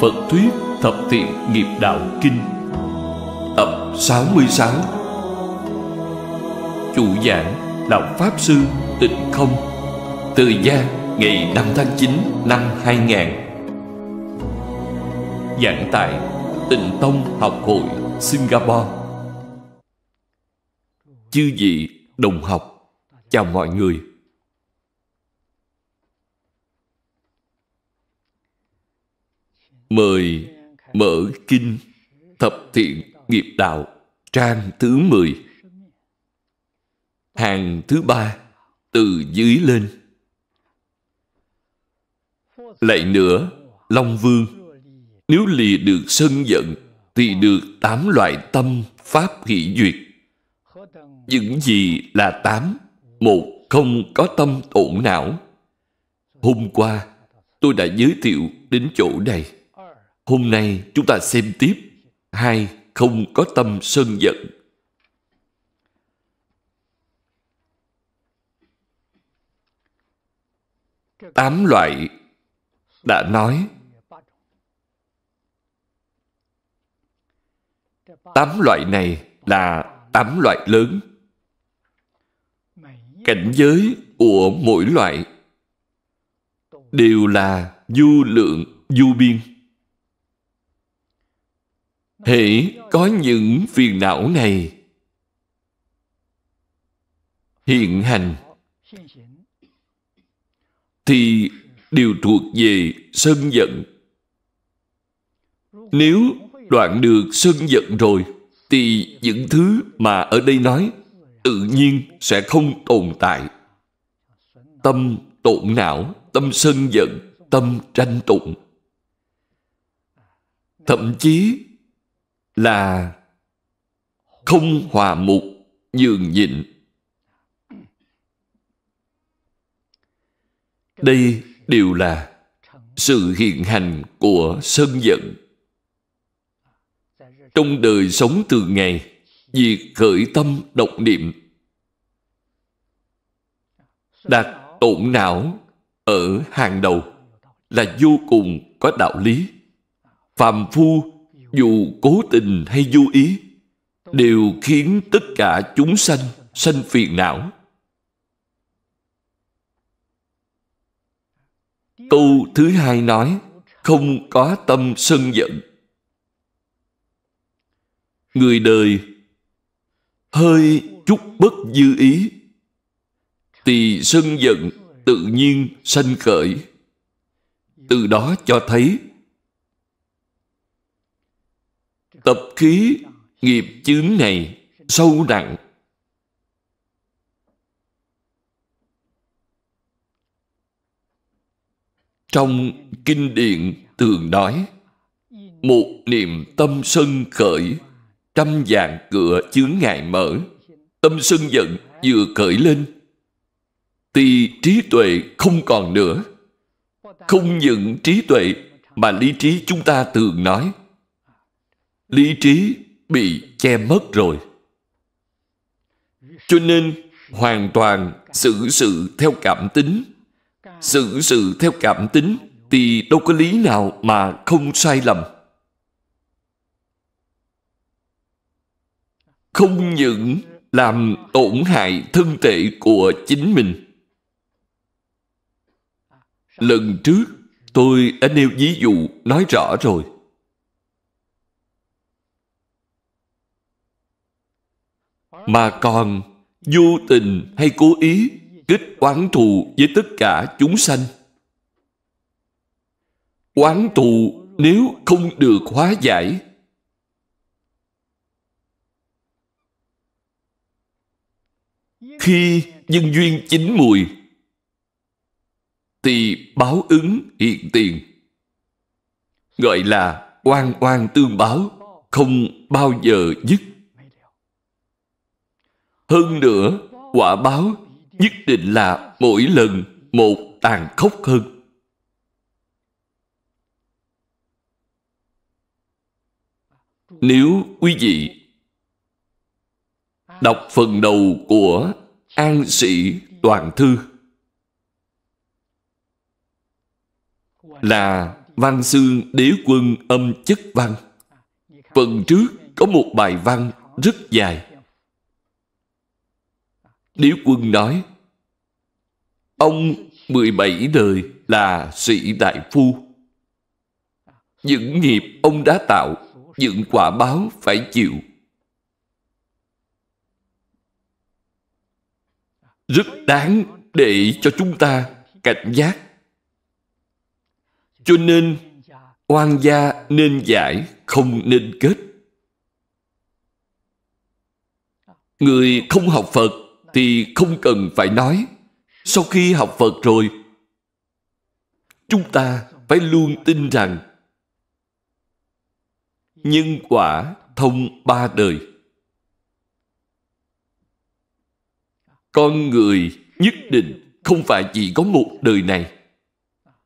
Phật Thuyết Thập tiện Nghiệp Đạo Kinh Tập 66 Chủ giảng Đạo Pháp Sư Tịnh Không Từ gia ngày 5 tháng 9 năm 2000 Giảng tại Tịnh Tông Học Hội Singapore Chư vị đồng học Chào mọi người mời mở kinh thập thiện nghiệp đạo trang thứ 10 hàng thứ ba từ dưới lên lại nữa long vương nếu lìa được sân giận thì được tám loại tâm pháp hỷ duyệt những gì là tám một không có tâm ổn não hôm qua tôi đã giới thiệu đến chỗ này Hôm nay chúng ta xem tiếp. Hai, không có tâm sân giận. Tám loại đã nói tám loại này là tám loại lớn cảnh giới của mỗi loại đều là du lượng du biên hễ có những phiền não này hiện hành thì đều thuộc về sân giận nếu đoạn được sân giận rồi thì những thứ mà ở đây nói tự nhiên sẽ không tồn tại tâm tổn não tâm sân giận tâm tranh tụng thậm chí là không hòa mục nhường nhịn đây đều là sự hiện hành của sân giận trong đời sống thường ngày việc khởi tâm động niệm đặt tổn não ở hàng đầu là vô cùng có đạo lý phàm phu dù cố tình hay vô ý đều khiến tất cả chúng sanh sanh phiền não câu thứ hai nói không có tâm sân giận người đời hơi chút bất dư ý thì sân giận tự nhiên sanh khởi từ đó cho thấy tập khí nghiệp chướng này sâu nặng trong kinh điển thường nói một niệm tâm sân khởi trăm vạn cửa chướng ngại mở tâm sân giận vừa khởi lên thì trí tuệ không còn nữa không những trí tuệ mà lý trí chúng ta thường nói lý trí bị che mất rồi cho nên hoàn toàn xử sự theo cảm tính xử sự theo cảm tính thì đâu có lý nào mà không sai lầm không những làm tổn hại thân thể của chính mình lần trước tôi đã nêu ví dụ nói rõ rồi mà còn vô tình hay cố ý kết oán thù với tất cả chúng sanh oán thù nếu không được hóa giải khi nhân duyên chín mùi thì báo ứng hiện tiền gọi là oan oan tương báo không bao giờ dứt hơn nữa, quả báo nhất định là mỗi lần một tàn khốc hơn. Nếu quý vị đọc phần đầu của An Sĩ Toàn Thư là Văn Xương Đế Quân Âm Chất Văn. Phần trước có một bài văn rất dài Điếu quân nói, ông 17 đời là sĩ đại phu. Những nghiệp ông đã tạo, những quả báo phải chịu. Rất đáng để cho chúng ta cảnh giác. Cho nên, oan gia nên giải, không nên kết. Người không học Phật thì không cần phải nói sau khi học phật rồi chúng ta phải luôn tin rằng nhân quả thông ba đời con người nhất định không phải chỉ có một đời này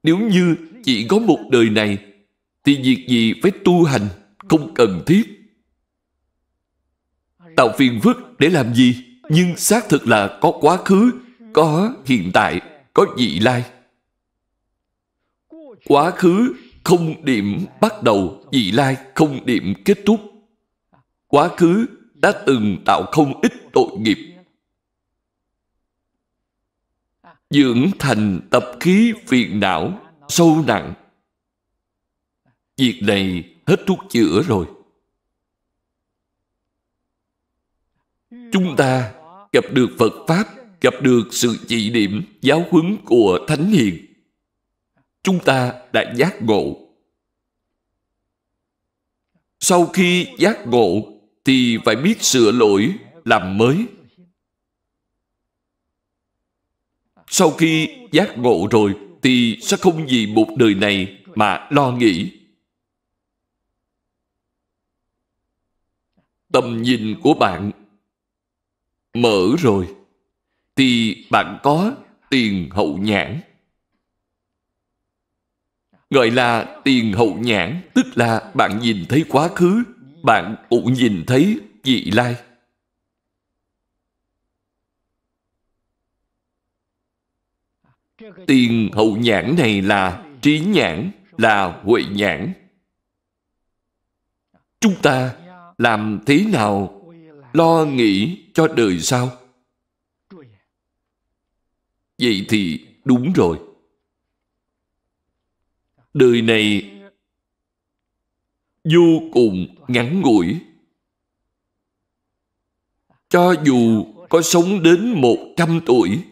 nếu như chỉ có một đời này thì việc gì phải tu hành không cần thiết tạo phiền phức để làm gì nhưng xác thực là có quá khứ có hiện tại có vị lai quá khứ không điểm bắt đầu vị lai không điểm kết thúc quá khứ đã từng tạo không ít tội nghiệp dưỡng thành tập khí phiền não sâu nặng việc này hết thuốc chữa rồi chúng ta gặp được Phật Pháp, gặp được sự chỉ điểm, giáo huấn của Thánh Hiền. Chúng ta đã giác ngộ. Sau khi giác ngộ thì phải biết sửa lỗi, làm mới. Sau khi giác ngộ rồi thì sẽ không vì một đời này mà lo nghĩ. Tầm nhìn của bạn mở rồi thì bạn có tiền hậu nhãn gọi là tiền hậu nhãn tức là bạn nhìn thấy quá khứ bạn cũng nhìn thấy vị lai tiền hậu nhãn này là trí nhãn là huệ nhãn chúng ta làm thế nào lo nghĩ cho đời sau vậy thì đúng rồi đời này vô cùng ngắn ngủi cho dù có sống đến một trăm tuổi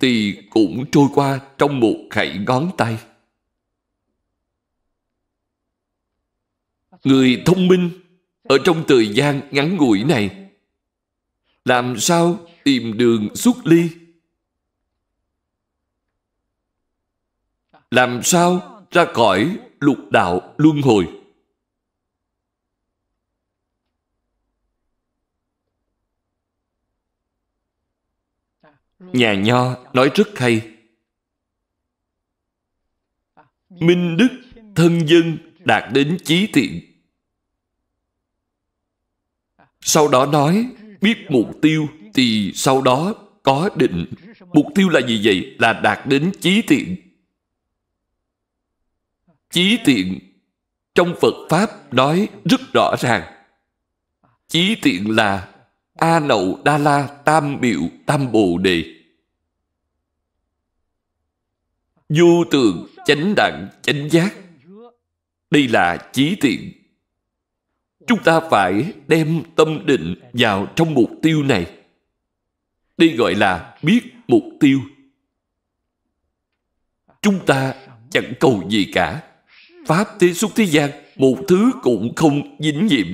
thì cũng trôi qua trong một khẩy ngón tay người thông minh ở trong thời gian ngắn ngủi này làm sao tìm đường xuất ly làm sao ra khỏi lục đạo luân hồi nhà nho nói rất hay minh đức thân dân đạt đến chí thiện sau đó nói biết mục tiêu thì sau đó có định. Mục tiêu là gì vậy? Là đạt đến chí thiện. Chí thiện trong Phật Pháp nói rất rõ ràng. Chí thiện là A Nậu Đa La Tam biểu Tam Bồ Đề. Vô tường chánh đẳng chánh giác. Đây là chí thiện chúng ta phải đem tâm định vào trong mục tiêu này đây gọi là biết mục tiêu chúng ta chẳng cầu gì cả pháp thế xuất thế gian một thứ cũng không dính nhiễm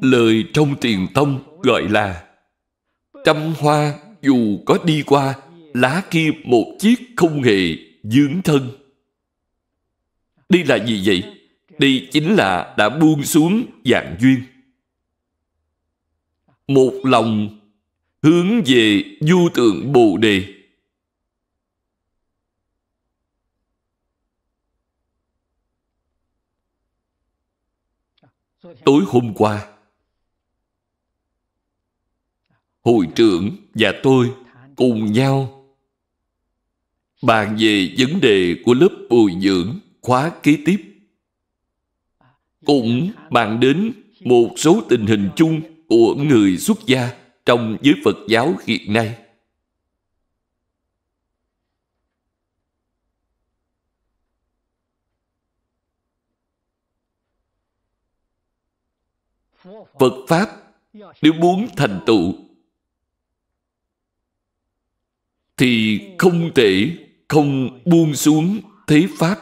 lời trong tiền tông gọi là trăm hoa dù có đi qua lá kia một chiếc không hề dướng thân Đi là gì vậy Đi chính là đã buông xuống dạng duyên một lòng hướng về du tượng bồ đề tối hôm qua hội trưởng và tôi cùng nhau bàn về vấn đề của lớp bồi dưỡng khóa kế tiếp cũng bàn đến một số tình hình chung của người xuất gia trong giới Phật giáo hiện nay. Phật Pháp nếu muốn thành tựu thì không thể không buông xuống thế pháp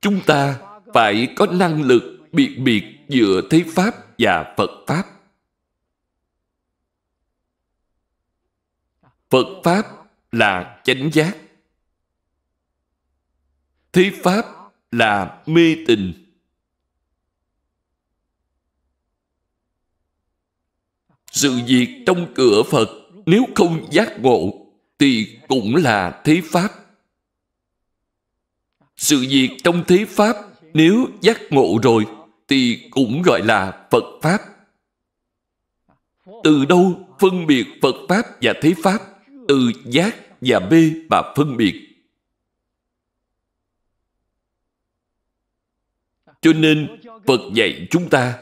chúng ta phải có năng lực biệt biệt giữa thế pháp và phật pháp phật pháp là chánh giác thế pháp là mê tình sự việc trong cửa Phật nếu không giác ngộ thì cũng là thế Pháp. Sự việc trong thế Pháp nếu giác ngộ rồi thì cũng gọi là Phật Pháp. Từ đâu phân biệt Phật Pháp và thế Pháp? Từ giác và mê mà phân biệt. Cho nên Phật dạy chúng ta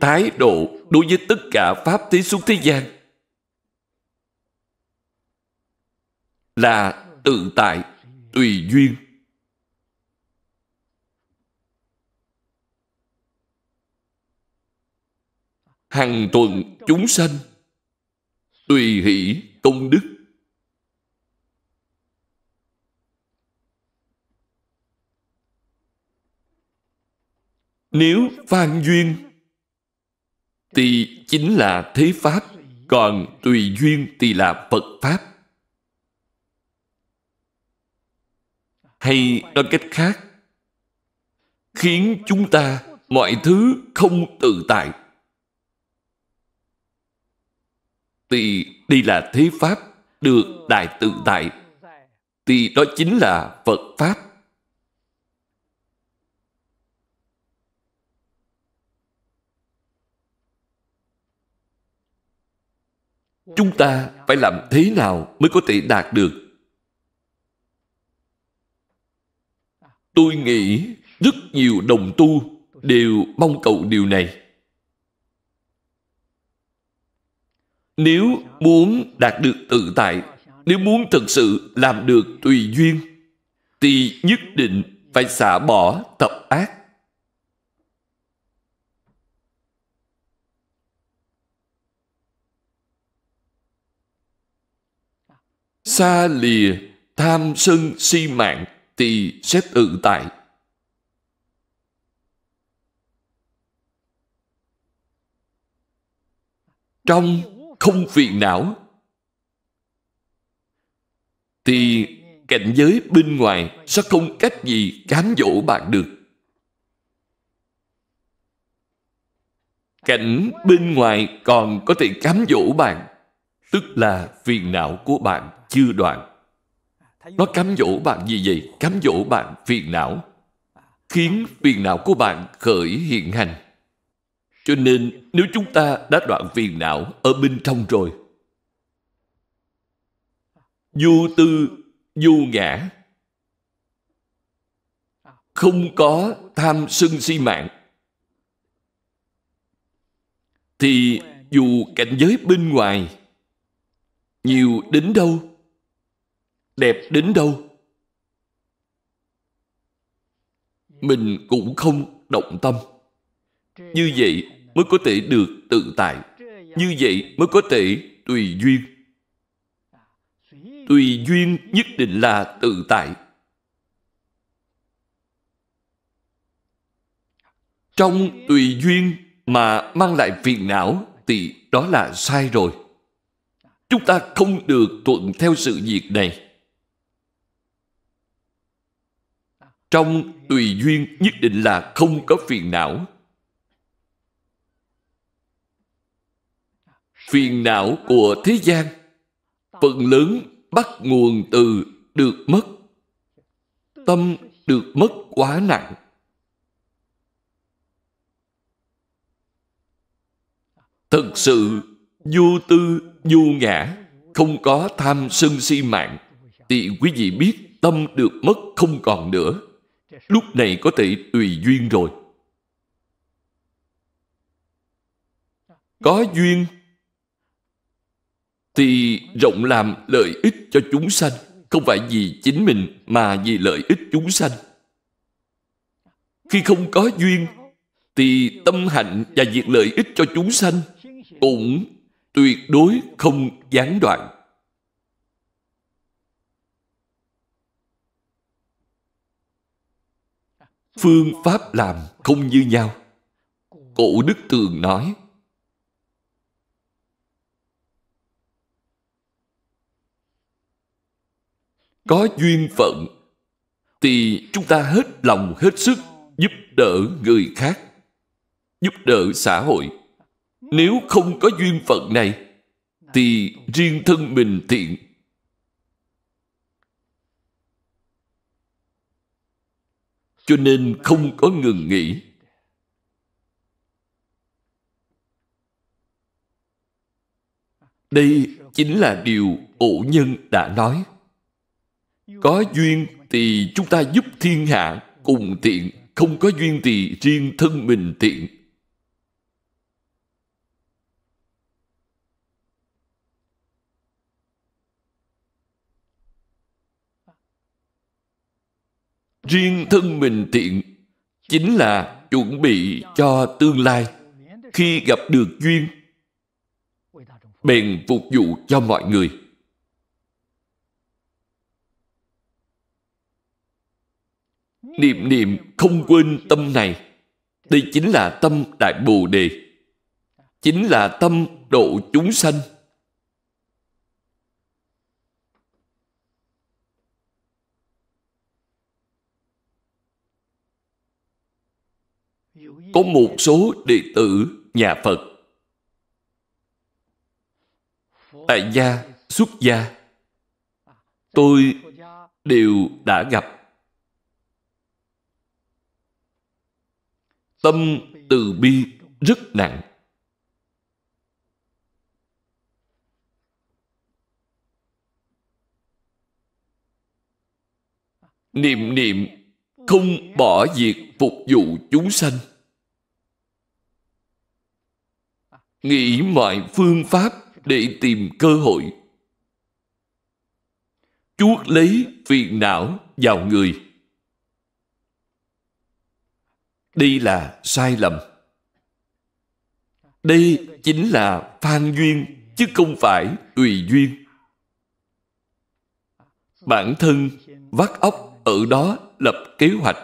thái độ đối với tất cả pháp thế xuống thế gian là tự tại tùy duyên hằng tuần chúng sanh tùy hỷ công đức nếu phan duyên thì chính là thế pháp còn tùy duyên thì là phật pháp hay nói cách khác khiến chúng ta mọi thứ không tự tại thì đây là thế pháp được đại tự tại thì đó chính là phật pháp chúng ta phải làm thế nào mới có thể đạt được tôi nghĩ rất nhiều đồng tu đều mong cầu điều này nếu muốn đạt được tự tại nếu muốn thực sự làm được tùy duyên thì nhất định phải xả bỏ tập ác xa lìa tham sân si mạng thì sẽ tự tại trong không phiền não thì cảnh giới bên ngoài sẽ không cách gì cám dỗ bạn được cảnh bên ngoài còn có thể cám dỗ bạn tức là phiền não của bạn chưa đoạn nó cám dỗ bạn gì vậy cám dỗ bạn phiền não khiến phiền não của bạn khởi hiện hành cho nên nếu chúng ta đã đoạn phiền não ở bên trong rồi vô tư vô ngã không có tham sân si mạng thì dù cảnh giới bên ngoài nhiều đến đâu đẹp đến đâu mình cũng không động tâm như vậy mới có thể được tự tại như vậy mới có thể tùy duyên tùy duyên nhất định là tự tại trong tùy duyên mà mang lại phiền não thì đó là sai rồi chúng ta không được thuận theo sự việc này trong tùy duyên nhất định là không có phiền não phiền não của thế gian phần lớn bắt nguồn từ được mất tâm được mất quá nặng thật sự vô tư vô ngã không có tham sân si mạng thì quý vị biết tâm được mất không còn nữa lúc này có thể tùy duyên rồi có duyên thì rộng làm lợi ích cho chúng sanh không phải vì chính mình mà vì lợi ích chúng sanh khi không có duyên thì tâm hạnh và việc lợi ích cho chúng sanh cũng tuyệt đối không gián đoạn phương pháp làm không như nhau cổ đức thường nói có duyên phận thì chúng ta hết lòng hết sức giúp đỡ người khác giúp đỡ xã hội nếu không có duyên phận này thì riêng thân mình thiện cho nên không có ngừng nghỉ đây chính là điều ổ nhân đã nói có duyên thì chúng ta giúp thiên hạ cùng tiện không có duyên thì riêng thân mình tiện riêng thân mình thiện chính là chuẩn bị cho tương lai khi gặp được duyên bèn phục vụ cho mọi người niệm niệm không quên tâm này đây chính là tâm đại bồ đề chính là tâm độ chúng sanh có một số đệ tử nhà Phật. Tại gia, xuất gia, tôi đều đã gặp. Tâm từ bi rất nặng. Niệm niệm không bỏ việc phục vụ chúng sanh nghĩ mọi phương pháp để tìm cơ hội chuốt lấy phiền não vào người đây là sai lầm đây chính là phan duyên chứ không phải tùy duyên bản thân vắt óc ở đó lập kế hoạch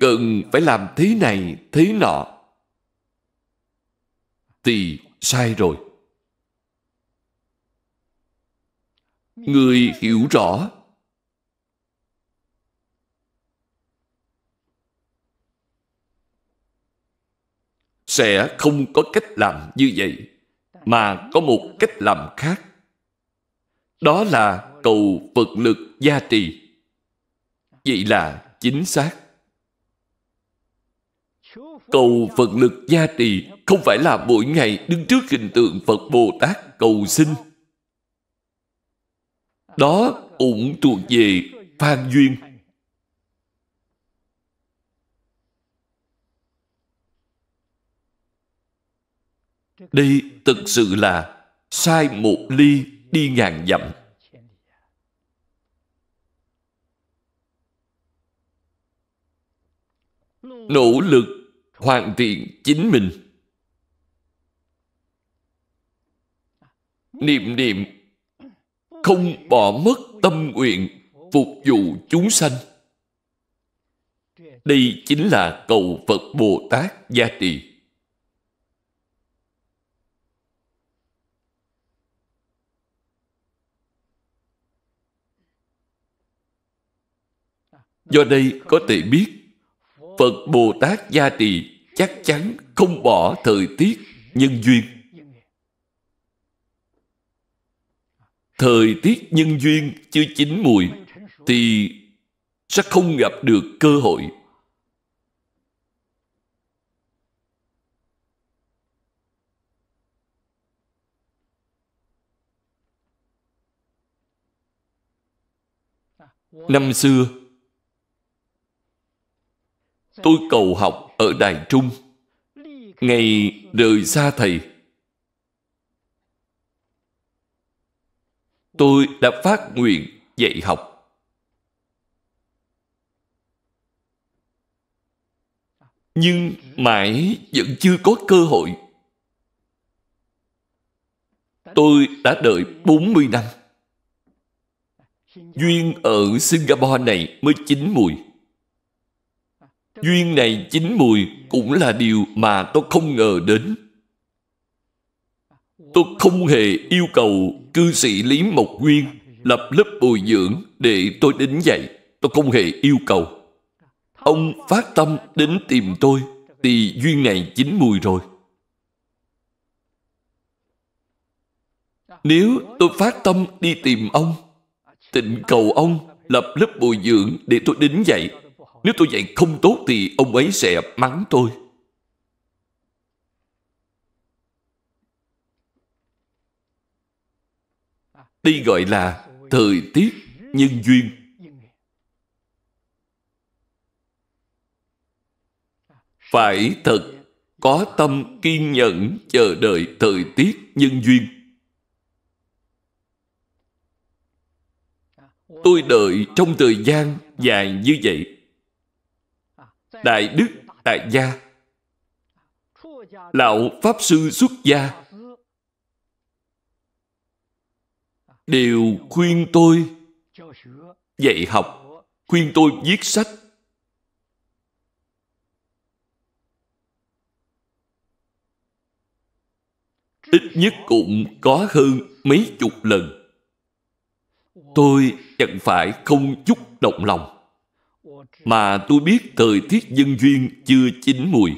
cần phải làm thế này thế nọ thì sai rồi người hiểu rõ sẽ không có cách làm như vậy mà có một cách làm khác đó là cầu phật lực gia trì vậy là chính xác Cầu Phật lực gia trì không phải là mỗi ngày đứng trước hình tượng Phật Bồ Tát cầu xin. Đó cũng thuộc về phan duyên. Đây thực sự là sai một ly đi ngàn dặm. Nỗ lực hoàn thiện chính mình niệm niệm không bỏ mất tâm nguyện phục vụ chúng sanh đây chính là cầu phật bồ tát gia trì do đây có thể biết Phật Bồ Tát gia trì chắc chắn không bỏ thời tiết nhân duyên. Thời tiết nhân duyên chưa chín mùi thì sẽ không gặp được cơ hội. Năm xưa, tôi cầu học ở Đài Trung, ngày rời xa Thầy. Tôi đã phát nguyện dạy học. Nhưng mãi vẫn chưa có cơ hội. Tôi đã đợi 40 năm. Duyên ở Singapore này mới chín mùi duyên này chín mùi cũng là điều mà tôi không ngờ đến tôi không hề yêu cầu cư sĩ lý mộc nguyên lập lớp bồi dưỡng để tôi đến dạy tôi không hề yêu cầu ông phát tâm đến tìm tôi thì duyên này chín mùi rồi nếu tôi phát tâm đi tìm ông tịnh cầu ông lập lớp bồi dưỡng để tôi đến dạy nếu tôi dạy không tốt thì ông ấy sẽ mắng tôi. Đây gọi là thời tiết nhân duyên. Phải thật có tâm kiên nhẫn chờ đợi thời tiết nhân duyên. Tôi đợi trong thời gian dài như vậy đại đức tại gia lão pháp sư xuất gia đều khuyên tôi dạy học khuyên tôi viết sách ít nhất cũng có hơn mấy chục lần tôi chẳng phải không chút động lòng mà tôi biết thời tiết dân duyên chưa chín mùi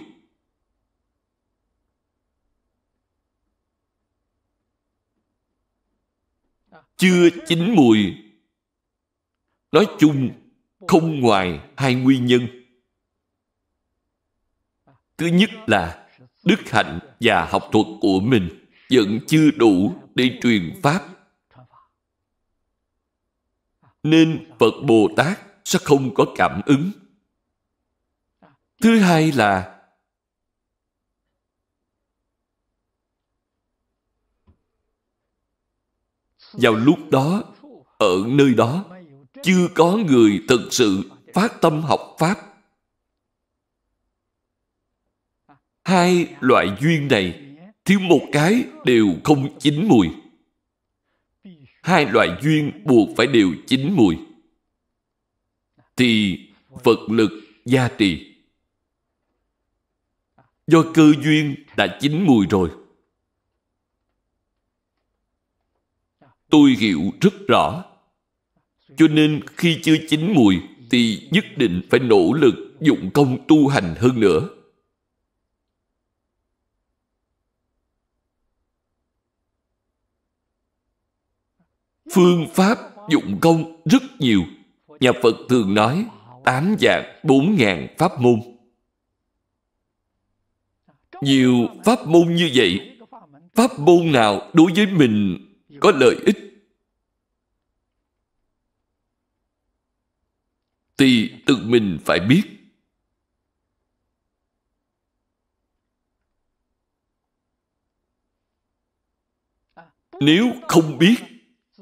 chưa chín mùi nói chung không ngoài hai nguyên nhân thứ nhất là đức hạnh và học thuật của mình vẫn chưa đủ để truyền pháp nên phật bồ tát sẽ không có cảm ứng thứ hai là vào lúc đó ở nơi đó chưa có người thực sự phát tâm học pháp hai loại duyên này thiếu một cái đều không chín mùi hai loại duyên buộc phải đều chín mùi thì Phật lực gia trì. Do cơ duyên đã chín mùi rồi. Tôi hiểu rất rõ. Cho nên khi chưa chín mùi thì nhất định phải nỗ lực dụng công tu hành hơn nữa. Phương pháp dụng công rất nhiều Nhà Phật thường nói tám dạng bốn ngàn pháp môn. Nhiều pháp môn như vậy, pháp môn nào đối với mình có lợi ích thì tự mình phải biết. Nếu không biết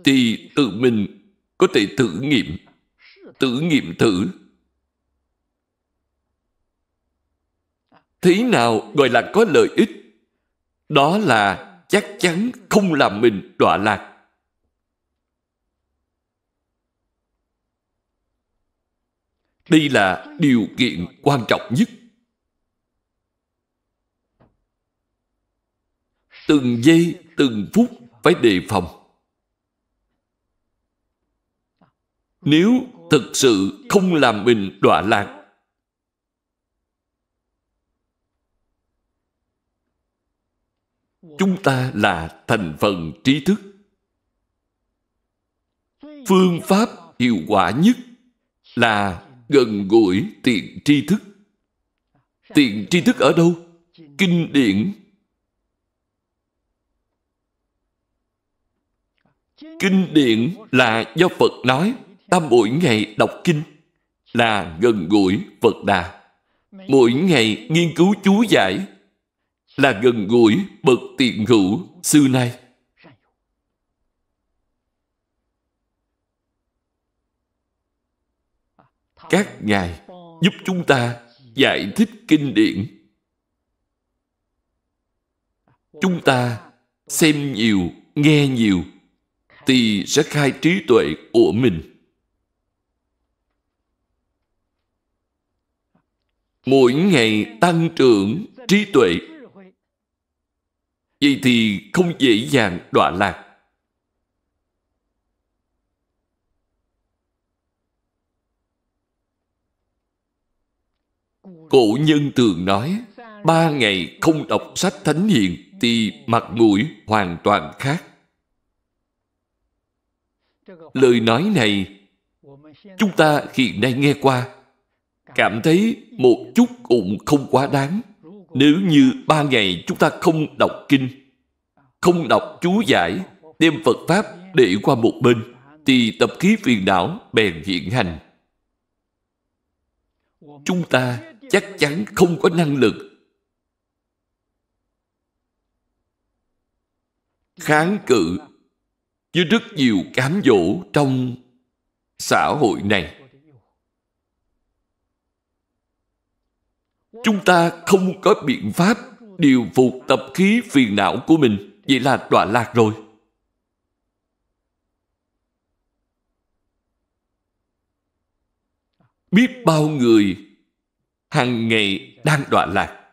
thì tự mình có thể thử nghiệm tự nghiệm thử thế nào gọi là có lợi ích đó là chắc chắn không làm mình đọa lạc đây là điều kiện quan trọng nhất từng giây từng phút phải đề phòng nếu thực sự không làm mình đọa lạc chúng ta là thành phần trí thức phương pháp hiệu quả nhất là gần gũi tiện tri thức tiện tri thức ở đâu kinh điển kinh điển là do phật nói ta mỗi ngày đọc kinh là gần gũi Phật Đà. Mỗi ngày nghiên cứu chú giải là gần gũi bậc tiện hữu xưa nay. Các ngài giúp chúng ta giải thích kinh điển. Chúng ta xem nhiều, nghe nhiều thì sẽ khai trí tuệ của mình. mỗi ngày tăng trưởng trí tuệ vậy thì không dễ dàng đọa lạc cổ nhân thường nói ba ngày không đọc sách thánh hiền thì mặt mũi hoàn toàn khác lời nói này chúng ta hiện nay nghe qua cảm thấy một chút cũng không quá đáng. Nếu như ba ngày chúng ta không đọc kinh, không đọc chú giải, đem Phật Pháp để qua một bên, thì tập khí phiền não bèn hiện hành. Chúng ta chắc chắn không có năng lực kháng cự với rất nhiều cám dỗ trong xã hội này chúng ta không có biện pháp điều phục tập khí phiền não của mình vậy là đọa lạc rồi biết bao người hàng ngày đang đọa lạc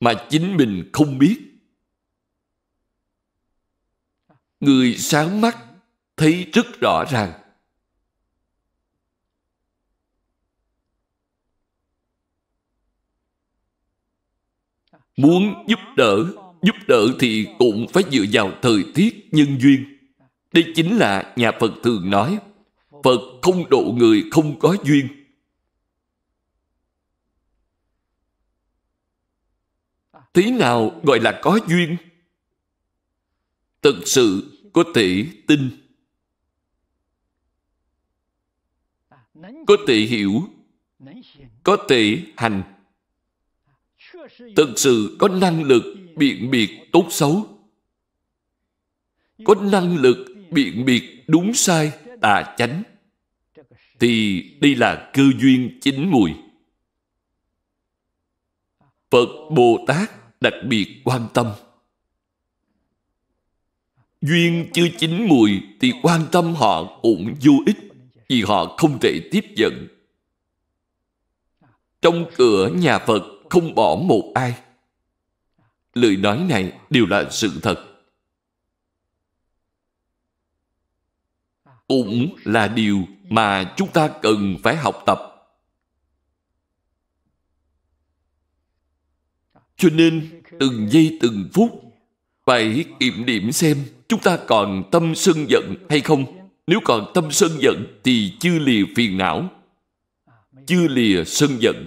mà chính mình không biết người sáng mắt thấy rất rõ ràng Muốn giúp đỡ, giúp đỡ thì cũng phải dựa vào thời tiết nhân duyên. Đây chính là nhà Phật thường nói, Phật không độ người không có duyên. Thế nào gọi là có duyên? Thực sự có thể tin. Có thể hiểu. Có thể hành thực sự có năng lực biện biệt tốt xấu có năng lực biện biệt đúng sai tà chánh thì đây là cơ duyên chính mùi phật bồ tát đặc biệt quan tâm duyên chưa chính mùi thì quan tâm họ cũng vô ích vì họ không thể tiếp nhận trong cửa nhà phật không bỏ một ai. Lời nói này đều là sự thật. Cũng là điều mà chúng ta cần phải học tập. Cho nên, từng giây từng phút phải kiểm điểm xem chúng ta còn tâm sân giận hay không. Nếu còn tâm sân giận thì chưa lìa phiền não, chưa lìa sân giận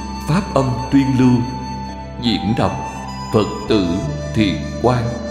pháp âm tuyên lưu diễn đọc phật tử thiện quang